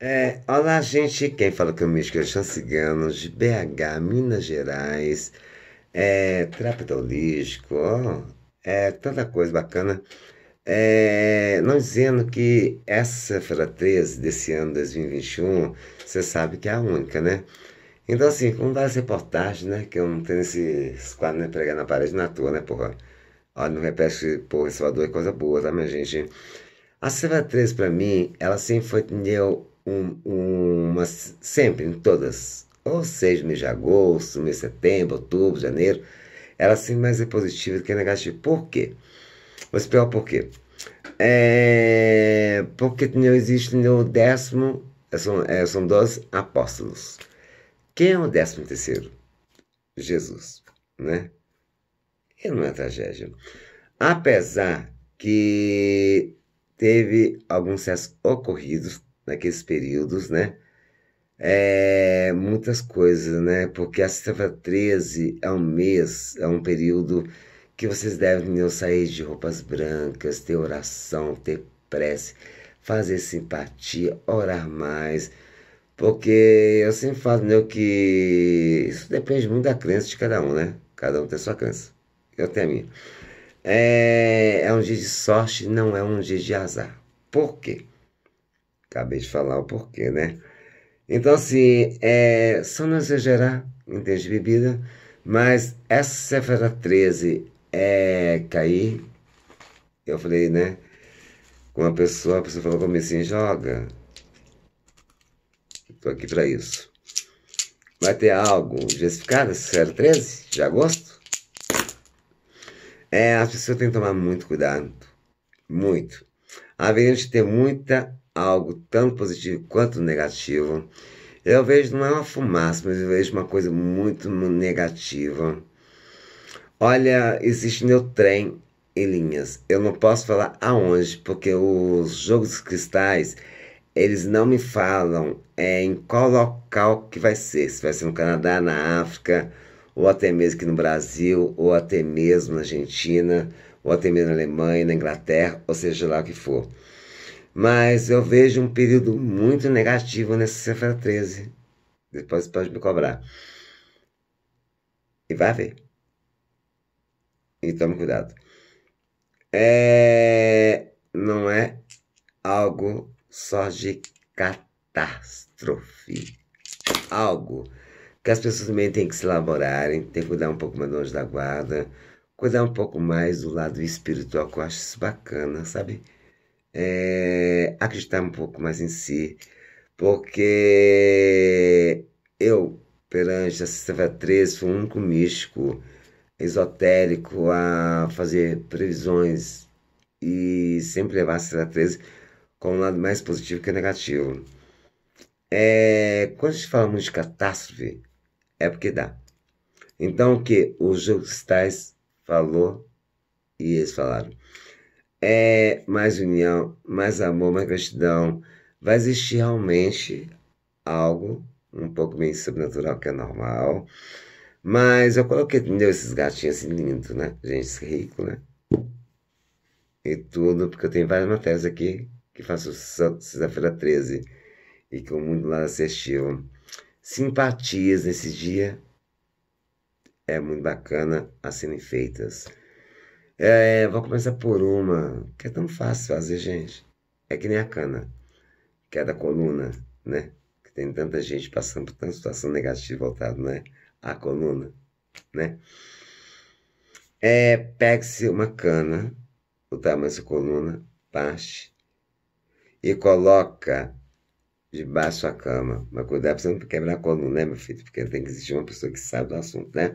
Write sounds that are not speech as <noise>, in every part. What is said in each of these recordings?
É, olá, gente. Quem fala que eu me esqueço cigano de BH, Minas Gerais, é, Trapitolisco, ó, é, tanta coisa bacana. É, não dizendo que essa Feira 13 desse ano 2021, você sabe que é a única, né? Então, assim, com várias reportagens, né? Que eu não tenho esses quadros né, pregar na parede na toa, né, porra? Olha, não repete, porra, em Salvador é coisa boa, tá, minha gente? A Feira 13, pra mim, ela sempre foi, entendeu? um, uma, sempre em todas, ou seja, mês de agosto, mês de setembro, outubro, janeiro, ela sempre assim mais é positiva do que é negativa. Por quê? Vou explicar por quê. É, porque não existe no décimo, é, são, é, são 12 apóstolos. Quem é o décimo terceiro? Jesus, né? E não é tragédia. Apesar que teve alguns sucessos ocorridos naqueles períodos, né? É, muitas coisas, né? Porque a sexta-feira 13 é um mês, é um período que vocês devem sair de roupas brancas, ter oração, ter prece, fazer simpatia, orar mais. Porque eu sempre falo, meu, né, que isso depende muito da crença de cada um, né? Cada um tem sua crença. Eu tenho a minha. É, é um dia de sorte, não é um dia de azar. Por quê? Acabei de falar o porquê, né? Então, assim, é, só não exagerar entende termos de bebida, mas essa Sephora 13 é cair. Eu falei, né? Com a pessoa, a pessoa falou comigo assim: joga. Tô aqui para isso. Vai ter algo justificado essa Sephora 13 de agosto? É, as pessoas têm que tomar muito cuidado. Muito. A Avenida tem muita algo tanto positivo quanto negativo. Eu vejo, não é uma fumaça, mas eu vejo uma coisa muito negativa. Olha, existe meu trem em linhas. Eu não posso falar aonde, porque os jogos cristais, eles não me falam é, em qual local que vai ser. Se vai ser no Canadá, na África, ou até mesmo aqui no Brasil, ou até mesmo na Argentina, ou até mesmo na Alemanha, na Inglaterra, ou seja lá o que for. Mas eu vejo um período muito negativo nessa Sefra 13. Depois pode me cobrar. E vai ver. E tome cuidado. É... Não é algo só de catástrofe. Algo que as pessoas também têm que se elaborarem, têm que cuidar um pouco mais longe da guarda, cuidar um pouco mais do lado espiritual, que eu acho isso bacana, sabe? é, acreditar um pouco mais em si, porque eu, perante a Sexta-feira 13, fui o único místico esotérico a fazer previsões e sempre levar a Sexta-feira 13 com um lado mais positivo que negativo. É, quando a gente fala muito de catástrofe, é porque dá. Então, o que o Júlio Stais falou e eles falaram é mais união, mais amor, mais gratidão. Vai existir realmente algo um pouco mais sobrenatural que é normal. Mas eu coloquei, entendeu? Esses gatinhos assim lindos, né? Gente rico, né? E tudo, porque eu tenho várias matérias aqui que faço sexta-feira 13 e que o mundo lá assistiu. Simpatias nesse dia. É muito bacana as serem feitas. É, vou começar por uma, que é tão fácil fazer, gente. É que nem a cana, que é da coluna, né? Que tem tanta gente passando por tanta situação negativa voltada, né? A coluna, né? É, pegue-se uma cana, o tamanho da coluna, parte, e coloca debaixo da cama. Mas cuidado pra você não quebrar a coluna, né, meu filho? Porque tem que existir uma pessoa que sabe do assunto, né?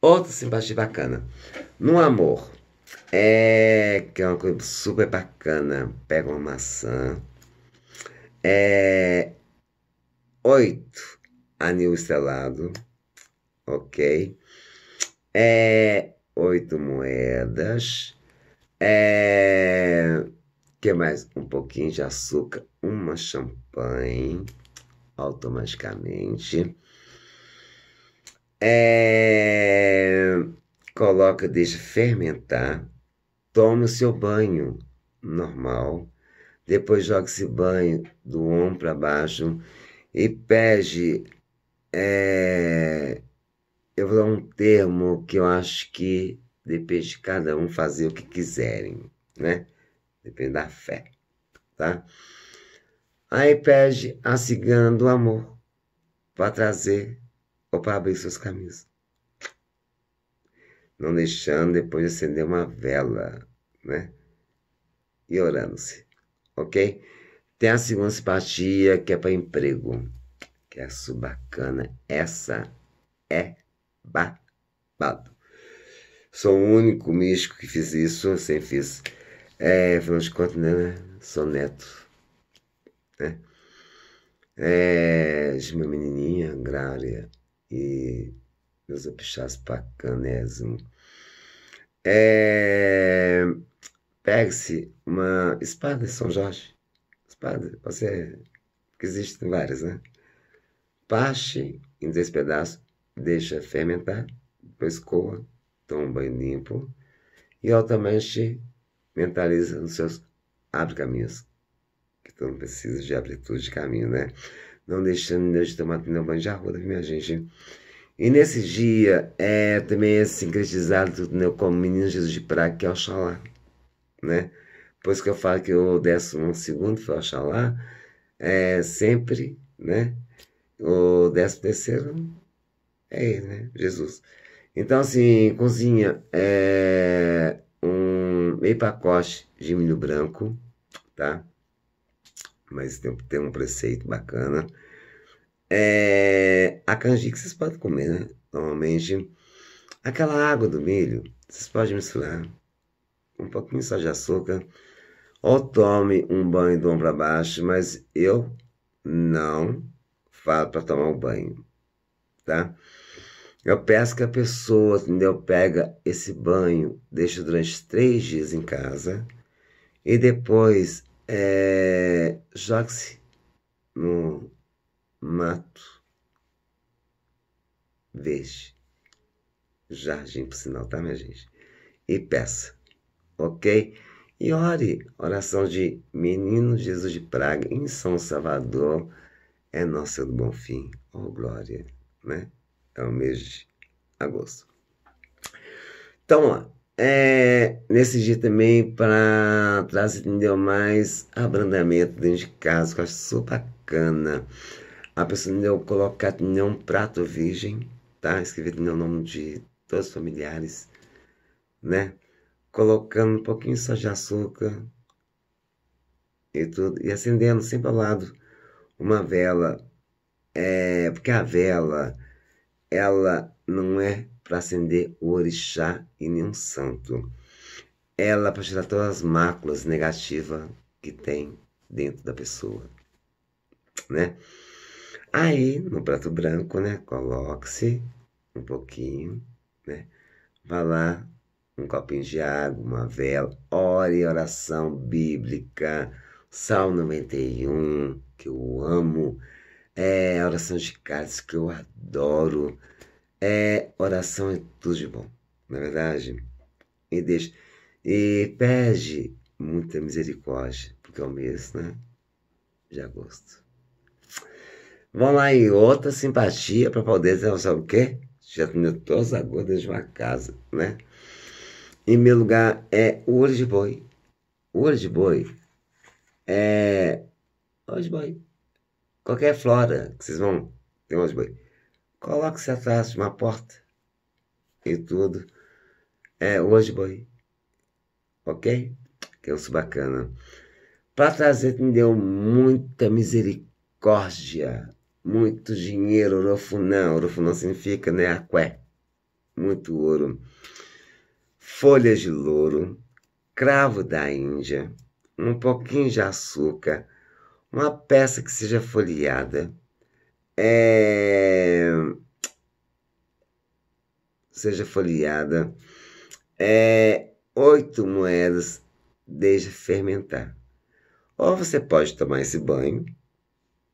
Outro simpatia bacana. No amor, é, que é uma coisa super bacana. Pega uma maçã. É, oito anil estelado. Ok. É, oito moedas. É, que mais? Um pouquinho de açúcar. Uma champanhe. Automaticamente. É, coloca, deixa fermentar, toma o seu banho normal, depois joga esse banho do ombro para baixo e pede. É, eu vou dar um termo que eu acho que depende de cada um fazer o que quiserem, né? Depende da fé, tá? Aí pede a cigana do amor para trazer ou para abrir suas camisas não deixando depois de acender uma vela, né? E orando-se, ok? Tem a segunda simpatia que é para emprego, que é a Essa é babado. Sou o único místico que fiz isso, sem fiz. É, afinal de contas, né, né? Sou neto, né? É, de uma menininha agrária e meus apixás bacanésimo. É... Pegue-se uma espada São Jorge. Espada, você. É, que existem várias, né? Pache em dois pedaços, deixa fermentar, depois coa, toma um banho limpo e altamente mentaliza nos seus abre caminhos. Que tu não precisa de abertura de caminho, né? Não deixando de tomar banho de arruda, minha gente. E nesse dia é também é sincretizado né, como Menino Jesus de Praga, que é Oxalá. Né? pois que eu falo que o décimo segundo foi Oxalá, é sempre, né? O décimo terceiro é ele, né? Jesus. Então, assim, cozinha é um meio pacote de milho branco, tá? Mas tem, tem um preceito bacana. É, a canjica vocês podem comer, né? Normalmente. Aquela água do milho, vocês podem misturar. Um pouquinho só de açúcar. Ou tome um banho do ombro abaixo, mas eu não falo para tomar um banho, tá? Eu peço que a pessoa, entendeu? Pega esse banho, deixa durante três dias em casa e depois é, joga-se no mato, verde, jardim por sinal, tá, minha gente? E peça, ok? E ore, oração de Menino Jesus de Praga, em São Salvador, é nossa do bom fim, oh glória, né? É o mês de agosto. Então, ó, é, nesse dia também, para trazer entendeu mais abrandamento dentro de casa, que eu acho super bacana. A pessoa não coloca não prato virgem, tá? Escrevido no nome de todos os familiares, né? Colocando um pouquinho só de açúcar e tudo. E acendendo sempre ao lado uma vela. É, porque a vela, ela não é para acender o orixá e nenhum santo. Ela é para tirar todas as máculas negativas que tem dentro da pessoa, né? Aí, no prato branco, né, coloque-se um pouquinho, né? Vá lá, um copinho de água, uma vela, ore oração bíblica, Salmo 91, que eu amo, é oração de cartas que eu adoro, é oração é tudo de bom, na é verdade. E deixa e pede muita misericórdia, porque é o mês, né? De agosto vão lá em outra simpatia para poder dizer, sabe o quê? Já tenho todas as gordas de uma casa, né? Em meu lugar é o olho de boi. O olho de boi é. Olho de boi. Qualquer flora que vocês vão ter olho de boi. Coloque-se atrás de uma porta e tudo. É o olho de boi. Ok? Que eu sou bacana. Para trazer, me deu muita misericórdia muito dinheiro, orofunão orofunão significa, né, aqué. Muito ouro. Folhas de louro, cravo da Índia, um pouquinho de açúcar, uma peça que seja folheada, é... seja folheada, é... oito moedas desde fermentar. Ou você pode tomar esse banho,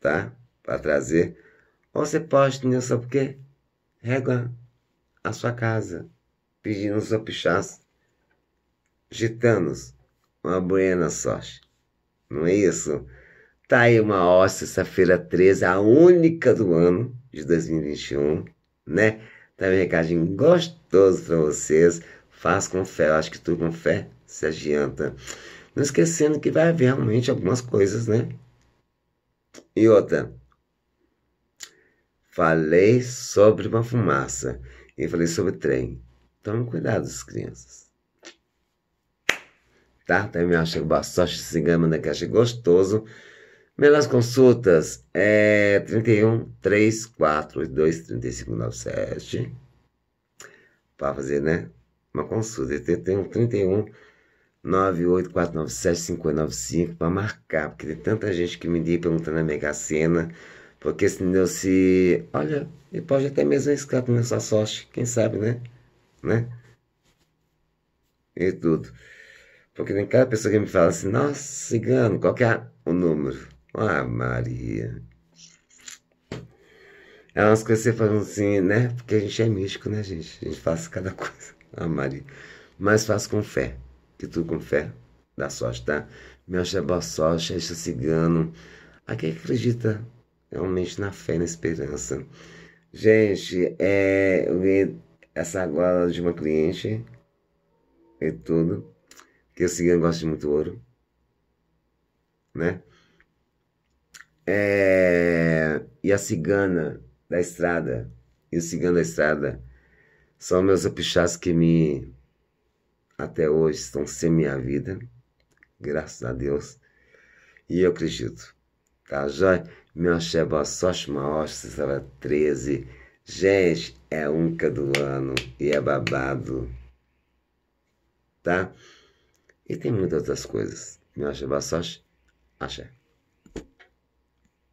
tá? para trazer, ou você pode, sabe Só porque régua a sua casa, pedindo seu pichaço. Gitanos, uma buena sorte. Não é isso? Tá aí uma óssea, essa feira 13, a única do ano de 2021, né? Tá um recadinho gostoso para vocês. Faz com fé, eu acho que tudo com fé se adianta. Não esquecendo que vai haver realmente algumas coisas, né? E outra, Falei sobre uma fumaça e falei sobre trem. Toma cuidado, as crianças. Tá? Também acho bastante cigama né, que achei gostoso. Melas consultas é 31 342 3597 para fazer, né? Uma consulta. Eu tenho 31 98497 para marcar, porque tem tanta gente que me liga perguntando na Mega Sena porque se não se. Olha, e pode até mesmo escapar nessa sorte, quem sabe, né? Né? E tudo. Porque tem cada pessoa que me fala assim, nossa, cigano, qual que é o número? Ah, Maria. É umas coisas que você falando assim, né? Porque a gente é místico, né, gente? A gente faz cada <laughs> coisa. Ah, Maria. Mas faz com fé. Que tudo com fé dá sorte, tá? Me acha boa sorte, acha cigano. Aqui acredita realmente na fé, na esperança. Gente, é, eu vi essa agora de uma cliente, e tudo, que o cigano gosta de muito ouro, né? É, e a cigana da estrada, e o cigano da estrada, são meus apixás que me, até hoje, estão sem minha vida, graças a Deus, e eu acredito tá Cajás, meu Xeba Sós Maós, 13. Gente, é unca do ano e é babado. Tá? E tem muitas outras coisas. Meu Xeba Sós, axé.